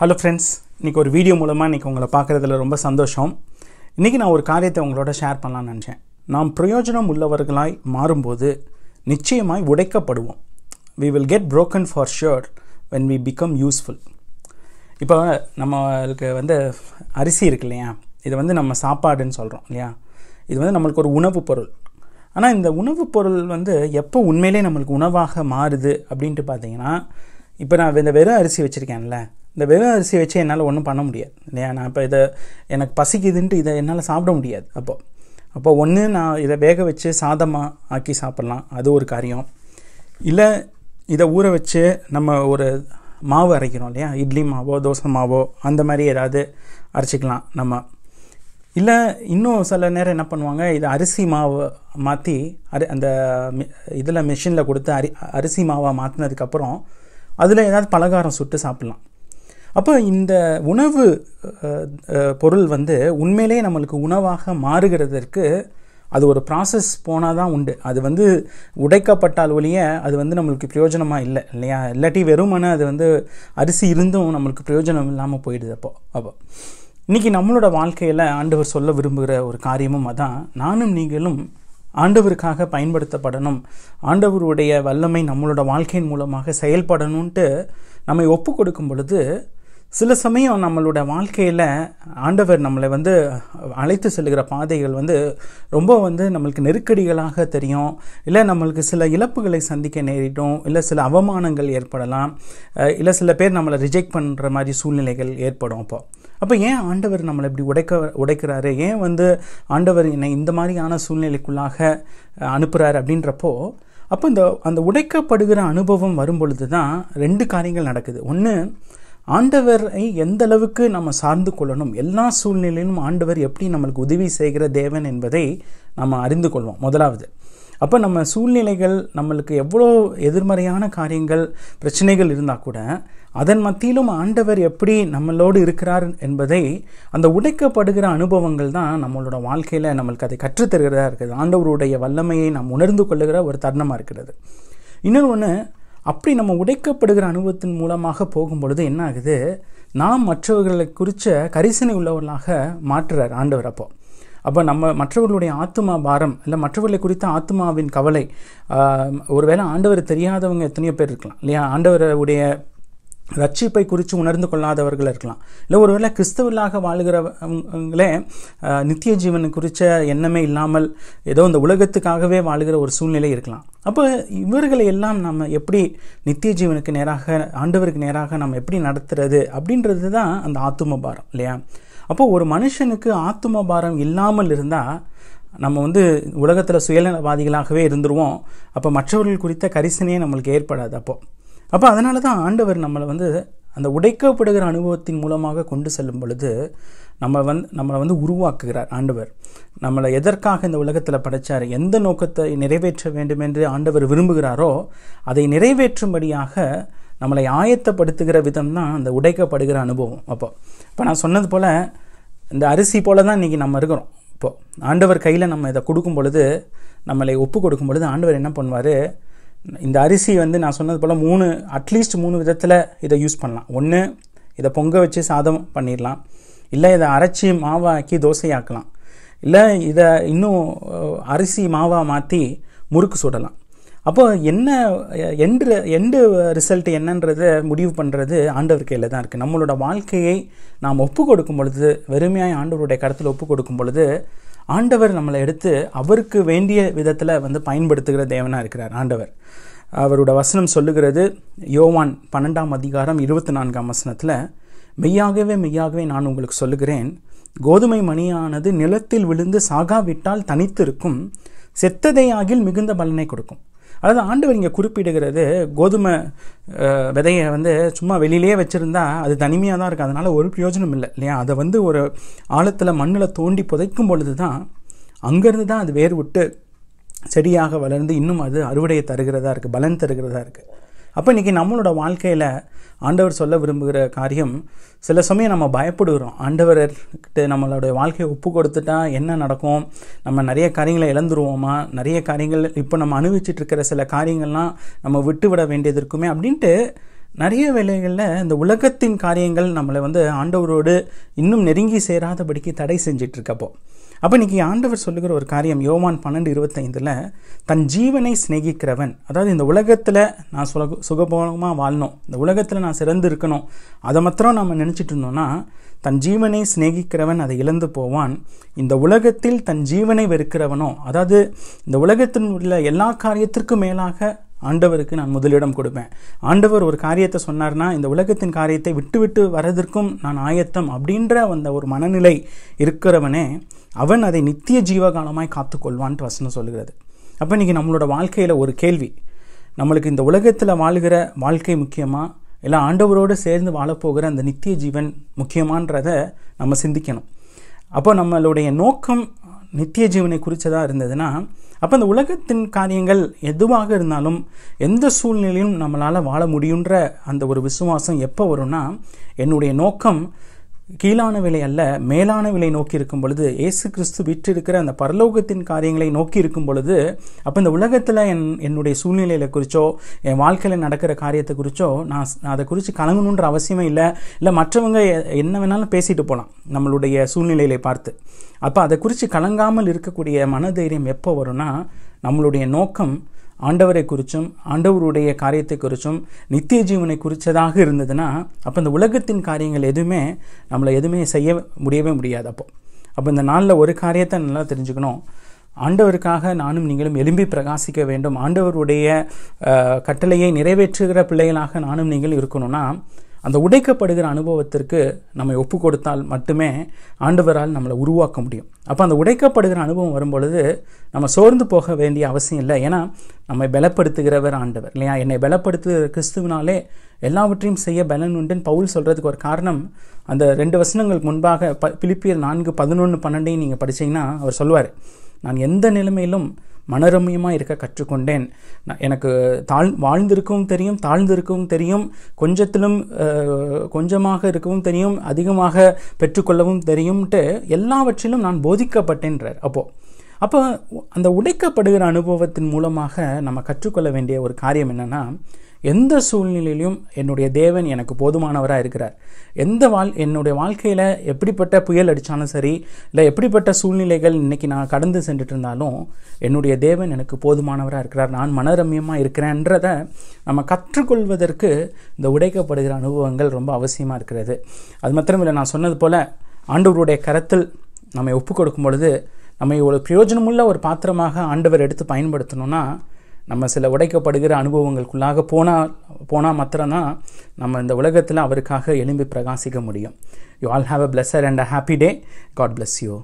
hello friends இன்றைக்கி ஒரு video மூலமாக இன்றைக்கி உங்களை பார்க்குறதுல ரொம்ப சந்தோஷம் இன்றைக்கி நான் ஒரு காரியத்தை உங்களோட ஷேர் பண்ணலான்னு நினச்சேன் நாம் பிரயோஜனம் உள்ளவர்களாய் மாறும்போது நிச்சயமாய் உடைக்கப்படுவோம் we will get broken for sure when we become useful இப்போ நம்மளுக்கு வந்து அரிசி இருக்கு இல்லையா இது வந்து நம்ம சாப்பாடுன்னு சொல்கிறோம் இல்லையா இது வந்து நம்மளுக்கு ஒரு உணவுப் பொருள் ஆனால் இந்த உணவுப் பொருள் வந்து எப்போ உண்மையிலே நம்மளுக்கு உணவாக மாறுது அப்படின்ட்டு பார்த்தீங்கன்னா இப்போ நான் இந்த வெறும் அரிசி வச்சுருக்கேன்ல இந்த வெறும் அரிசியை வச்சு என்னால் ஒன்றும் பண்ண முடியாது இல்லையா நான் இப்போ இதை எனக்கு பசிக்குதுன்ட்டு இதை என்னால் சாப்பிட முடியாது அப்போது அப்போ ஒன்று நான் இதை வேக வச்சு சாதமாக ஆக்கி சாப்பிட்லாம் அது ஒரு காரியம் இல்லை இதை ஊற வச்சு நம்ம ஒரு மாவு அரைக்கிறோம் இல்லையா இட்லி மாவோ தோசை மாவோ அந்த மாதிரி ஏதாவது அரைச்சிக்கலாம் நம்ம இல்லை இன்னும் சில நேரம் என்ன பண்ணுவாங்க இது அரிசி மாவு மாற்றி அரி அந்த இதில் மிஷினில் கொடுத்து அரி அரிசி மாவை மாற்றினதுக்கப்புறம் அதில் ஏதாவது பலகாரம் சுட்டு சாப்பிட்லாம் அப்போ இந்த உணவு பொருள் வந்து உண்மையிலே நம்மளுக்கு உணவாக மாறுகிறதற்கு அது ஒரு ப்ராசஸ் போனால் தான் உண்டு அது வந்து உடைக்கப்பட்டால் ஒழிய அது வந்து நம்மளுக்கு பிரயோஜனமாக இல்லை இல்லையா இல்லாட்டி வெறுமனே அது வந்து அரிசி இருந்தும் நம்மளுக்கு பிரயோஜனம் இல்லாமல் போயிடுது அப்போ அப்போ இன்றைக்கி நம்மளோட வாழ்க்கையில் ஆண்டவர் சொல்ல விரும்புகிற ஒரு காரியமும் அதான் நானும் நீங்களும் ஆண்டவருக்காக பயன்படுத்தப்படணும் ஆண்டவருடைய வல்லமை நம்மளோட வாழ்க்கையின் மூலமாக செயல்படணுன்ட்டு நம்மை ஒப்பு கொடுக்கும் பொழுது சில சமயம் நம்மளோட வாழ்க்கையில் ஆண்டவர் நம்மளை வந்து அழைத்து செல்கிற பாதைகள் வந்து ரொம்ப வந்து நம்மளுக்கு நெருக்கடிகளாக தெரியும் இல்லை நம்மளுக்கு சில இழப்புகளை சந்திக்க நேரிடும் இல்லை சில அவமானங்கள் ஏற்படலாம் இல்லை சில பேர் நம்மளை ரிஜெக்ட் பண்ணுற மாதிரி சூழ்நிலைகள் ஏற்படும் அப்போ அப்போ ஏன் ஆண்டவர் நம்மளை இப்படி உடைக்க உடைக்கிறாரு ஏன் வந்து ஆண்டவர் என்னை இந்த மாதிரியான சூழ்நிலைக்குள்ளாக அனுப்புகிறார் அப்படின்றப்போ அப்போ இந்த அந்த உடைக்கப்படுகிற அனுபவம் வரும் பொழுது தான் ரெண்டு காரியங்கள் நடக்குது ஒன்று ஆண்டவரை எந்த அளவுக்கு நம்ம சார்ந்து கொள்ளணும் எல்லா சூழ்நிலையிலும் ஆண்டவர் எப்படி நம்மளுக்கு உதவி செய்கிற தேவன் என்பதை நம்ம அறிந்து கொள்வோம் முதலாவது அப்போ நம்ம சூழ்நிலைகள் நம்மளுக்கு எவ்வளோ எதிர்மறையான காரியங்கள் பிரச்சனைகள் இருந்தால் கூட அதன் மத்தியிலும் ஆண்டவர் எப்படி நம்மளோடு இருக்கிறார் என்பதை அந்த உடைக்கப்படுகிற அனுபவங்கள் தான் நம்மளோட வாழ்க்கையில் நம்மளுக்கு அதை கற்றுத்தருகிறதா இருக்குது ஆண்டவருடைய வல்லமையை நாம் உணர்ந்து கொள்ளுகிற ஒரு தருணமாக இருக்கிறது இன்னொன்று ஒன்று அப்படி நம்ம உடைக்கப்படுகிற அனுபவத்தின் மூலமாக போகும்பொழுது என்ன ஆகுது நாம் மற்றவர்களை குறித்த கரிசனை உள்ளவர்களாக மாற்றுறார் ஆண்டவர் அப்போ அப்போ நம்ம மற்றவர்களுடைய ஆத்மா பாரம் இல்லை மற்றவர்களை குறித்த ஆத்மாவின் கவலை ஒருவேளை ஆண்டவர் தெரியாதவங்க எத்தனையோ பேர் இருக்கலாம் இல்லையா ஆண்டவருடைய ரட்சிப்பை குறித்து உணர்ந்து கொள்ளாதவர்கள் இருக்கலாம் இல்லை ஒருவேளை கிறிஸ்தவர்களாக வாழ்கிறவங்களே நித்திய ஜீவன் குறித்த எண்ணமே இல்லாமல் ஏதோ இந்த உலகத்துக்காகவே வாழ்கிற ஒரு சூழ்நிலை இருக்கலாம் அப்போ இவர்களை எல்லாம் நம்ம எப்படி நித்திய ஜீவனுக்கு நேராக ஆண்டவருக்கு நேராக நம்ம எப்படி நடத்துறது அப்படின்றது தான் அந்த ஆத்தும பாரம் இல்லையா அப்போது ஒரு மனுஷனுக்கு ஆத்தும பாரம் இல்லாமல் இருந்தால் நம்ம வந்து உலகத்தில் சுயநலவாதிகளாகவே இருந்துருவோம் அப்போ மற்றவர்கள் குறித்த கரிசனையே நம்மளுக்கு ஏற்படாது அப்போது அப்போ அதனால தான் ஆண்டவர் நம்மளை வந்து அந்த உடைக்கப்படுகிற அனுபவத்தின் மூலமாக கொண்டு செல்லும் பொழுது நம்ம வந்து நம்மளை வந்து உருவாக்குகிறார் ஆண்டவர் நம்மளை எதற்காக இந்த உலகத்தில் படைத்தார் எந்த நோக்கத்தை நிறைவேற்ற வேண்டும் என்று ஆண்டவர் விரும்புகிறாரோ அதை நிறைவேற்றும்படியாக நம்மளை ஆயத்தப்படுத்துகிற விதம் தான் அந்த உடைக்கப்படுகிற அனுபவம் அப்போ இப்போ நான் சொன்னது போல் இந்த அரிசி போல தான் இன்றைக்கி நம்ம இருக்கிறோம் இப்போது ஆண்டவர் கையில் நம்ம இதை கொடுக்கும் பொழுது நம்மளை ஒப்பு கொடுக்கும் பொழுது ஆண்டவர் என்ன பண்ணுவார் இந்த அரிசி வந்து நான் சொன்னது போல் மூணு அட்லீஸ்ட் மூணு விதத்தில் இதை யூஸ் பண்ணலாம் ஒன்று இதை பொங்க வச்சு சாதம் பண்ணிடலாம் இல்லை இதை அரைச்சி மாவாக்கி தோசையாக்கலாம் இல்லை இதை இன்னும் அரிசி மாவாக மாற்றி முறுக்கு சுடலாம் அப்போது என்ன எண்டு எண்டு ரிசல்ட் என்னன்றதை முடிவு பண்ணுறது ஆண்டவர் கையில் தான் இருக்குது நம்மளோட வாழ்க்கையை நாம் ஒப்பு கொடுக்கும் பொழுது வெறுமையாக ஆண்டவருடைய கருத்தில் ஒப்பு கொடுக்கும் பொழுது ஆண்டவர் நம்மளை எடுத்து அவருக்கு வேண்டிய விதத்தில் வந்து பயன்படுத்துகிற தேவனாக இருக்கிறார் ஆண்டவர் அவரோட வசனம் சொல்லுகிறது யோவான் பன்னெண்டாம் அதிகாரம் இருபத்தி நான்காம் வசனத்தில் மெய்யாகவே மெய்யாகவே நான் உங்களுக்கு சொல்லுகிறேன் கோதுமை மணியானது நிலத்தில் விழுந்து சாகாவிட்டால் தனித்திருக்கும் செத்ததையாகில் மிகுந்த பலனை கொடுக்கும் அதாவது ஆண்டவர் இங்கே குறிப்பிடுகிறது கோதுமை விதையை வந்து சும்மா வெளியிலே வச்சுருந்தா அது தனிமையாக தான் இருக்குது அதனால் ஒரு பிரயோஜனம் இல்லை இல்லையா அதை வந்து ஒரு ஆழத்தில் மண்ணில் தோண்டி புதைக்கும் பொழுது தான் அங்கேருந்து தான் அது வேர் விட்டு செடியாக வளர்ந்து இன்னும் அது அறுவடையை தருகிறதா இருக்குது பலன் தருகிறதா இருக்குது அப்போ இன்றைக்கி நம்மளோட வாழ்க்கையில் ஆண்டவர் சொல்ல விரும்புகிற காரியம் சில சமயம் நம்ம பயப்படுகிறோம் ஆண்டவர்கிட்ட நம்மளுடைய வாழ்க்கையை ஒப்பு கொடுத்துட்டா என்ன நடக்கும் நம்ம நிறைய காரியங்களை இழந்துருவோமா நிறைய காரியங்கள் இப்போ நம்ம இருக்கிற சில காரியங்கள்லாம் நம்ம விட்டு விட வேண்டியது இருக்குமே அப்படின்ட்டு நிறைய வேலைகளில் இந்த உலகத்தின் காரியங்கள் நம்மளை வந்து ஆண்டவரோடு இன்னும் நெருங்கி சேராதபடிக்கு தடை இருக்கப்போ அப்போ இன்றைக்கி ஆண்டவர் சொல்லுகிற ஒரு காரியம் யோவான் பன்னெண்டு இருபத்தைந்தில் தன் ஜீவனை சிநேகிக்கிறவன் அதாவது இந்த உலகத்தில் நான் சுக சுகபோகமாக வாழணும் இந்த உலகத்தில் நான் சிறந்து இருக்கணும் அதை மாத்திரம் நம்ம நினச்சிட்டு இருந்தோம்னா தன் ஜீவனை சிநேகிக்கிறவன் அதை இழந்து போவான் இந்த உலகத்தில் தன் ஜீவனை வெறுக்கிறவனோ அதாவது இந்த உலகத்தின் உள்ள எல்லா காரியத்திற்கும் மேலாக ஆண்டவருக்கு நான் முதலிடம் கொடுப்பேன் ஆண்டவர் ஒரு காரியத்தை சொன்னார்னா இந்த உலகத்தின் காரியத்தை விட்டுவிட்டு வரதற்கும் நான் ஆயத்தம் அப்படின்ற அந்த ஒரு மனநிலை இருக்கிறவனே அவன் அதை நித்திய ஜீவகாலமாய் காத்துக்கொள்வான்ட்டு வசனம் சொல்கிறது அப்போ இன்றைக்கி நம்மளோட வாழ்க்கையில் ஒரு கேள்வி நம்மளுக்கு இந்த உலகத்தில் வாழ்கிற வாழ்க்கை முக்கியமாக இல்லை ஆண்டவரோடு சேர்ந்து வாழப்போகிற அந்த நித்திய ஜீவன் முக்கியமானதை நம்ம சிந்திக்கணும் அப்போ நம்மளுடைய நோக்கம் நித்திய ஜீவனை குறித்ததாக இருந்ததுன்னா அப்போ இந்த உலகத்தின் காரியங்கள் எதுவாக இருந்தாலும் எந்த சூழ்நிலையும் நம்மளால் வாழ முடியுன்ற அந்த ஒரு விசுவாசம் எப்போ வரும்னா என்னுடைய நோக்கம் கீழான விலை அல்ல மேலான விலை நோக்கி இருக்கும் பொழுது ஏசு கிறிஸ்து விற்றிருக்கிற அந்த பரலோகத்தின் காரியங்களை நோக்கி இருக்கும் பொழுது அப்போ இந்த உலகத்தில் என் என்னுடைய சூழ்நிலையில குறிச்சோ என் வாழ்க்கையில் நடக்கிற காரியத்தை குறித்தோ நான் அதை குறித்து கலங்கணுன்ற அவசியமே இல்லை இல்லை மற்றவங்க என்ன வேணாலும் பேசிட்டு போகலாம் நம்மளுடைய சூழ்நிலையில பார்த்து அப்போ அதை குறித்து கலங்காமல் இருக்கக்கூடிய மனதைரியம் எப்போ வரும்னா நம்மளுடைய நோக்கம் ஆண்டவரை குறித்தும் ஆண்டவருடைய காரியத்தை குறித்தும் நித்திய ஜீவனை குறித்ததாக இருந்ததுன்னா அப்போ இந்த உலகத்தின் காரியங்கள் எதுவுமே நம்மளை எதுவுமே செய்ய முடியவே முடியாது அப்போ அப்போ இந்த நாளில் ஒரு காரியத்தை நல்லா தெரிஞ்சுக்கணும் ஆண்டவருக்காக நானும் நீங்களும் எலும்பி பிரகாசிக்க வேண்டும் ஆண்டவருடைய கட்டளையை நிறைவேற்றுகிற பிள்ளைகளாக நானும் நீங்களும் இருக்கணும்னா அந்த உடைக்கப்படுகிற அனுபவத்திற்கு நம்மை ஒப்பு கொடுத்தால் மட்டுமே ஆண்டவரால் நம்மளை உருவாக்க முடியும் அப்போ அந்த உடைக்கப்படுகிற அனுபவம் வரும்பொழுது நம்ம சோர்ந்து போக வேண்டிய அவசியம் இல்லை ஏன்னா நம்மை பலப்படுத்துகிறவர் ஆண்டவர் இல்லையா என்னை பலப்படுத்துகிற கிறிஸ்துவனாலே எல்லாவற்றையும் செய்ய பலன் உண்டுன்னு பவுல் சொல்கிறதுக்கு ஒரு காரணம் அந்த ரெண்டு வசனங்களுக்கு முன்பாக ப பிலிப்பியர் நான்கு பதினொன்று பன்னெண்டையும் நீங்கள் படித்தீங்கன்னா அவர் சொல்வார் நான் எந்த நிலைமையிலும் மனரம்யமாக இருக்க கற்றுக்கொண்டேன் நான் எனக்கு தாழ் வாழ்ந்திருக்கவும் தெரியும் தாழ்ந்திருக்கவும் தெரியும் கொஞ்சத்திலும் கொஞ்சமாக இருக்கவும் தெரியும் அதிகமாக பெற்றுக்கொள்ளவும் தெரியும்ட்டு எல்லாவற்றிலும் நான் போதிக்கப்பட்டேன்றார் அப்போது அப்போ அந்த உடைக்கப்படுகிற அனுபவத்தின் மூலமாக நம்ம கற்றுக்கொள்ள வேண்டிய ஒரு காரியம் என்னென்னா எந்த சூழ்நிலையிலும் என்னுடைய தேவன் எனக்கு போதுமானவராக இருக்கிறார் எந்த வாழ் என்னுடைய வாழ்க்கையில் எப்படிப்பட்ட புயல் அடித்தாலும் சரி இல்லை எப்படிப்பட்ட சூழ்நிலைகள் இன்றைக்கி நான் கடந்து சென்றுட்டு இருந்தாலும் என்னுடைய தேவன் எனக்கு போதுமானவராக இருக்கிறார் நான் மனரம்யமாக இருக்கிறேன்றத நம்ம கற்றுக்கொள்வதற்கு இந்த உடைக்கப்படுகிற அனுபவங்கள் ரொம்ப அவசியமாக இருக்கிறது அது மாத்திரம் இல்லை நான் சொன்னது போல் ஆண்டவருடைய கரத்தில் நம்மை ஒப்புக் கொடுக்கும் பொழுது நம்ம ஒரு பிரயோஜனமுள்ள ஒரு பாத்திரமாக ஆண்டவர் எடுத்து பயன்படுத்தணும்னா நம்ம சில உடைக்கப்படுகிற அனுபவங்களுக்குள்ளாக போனால் போனால் மாத்திரம்தான் நம்ம இந்த உலகத்தில் அவருக்காக எழும்பி பிரகாசிக்க முடியும் you all have a pleasure and a happy day God bless you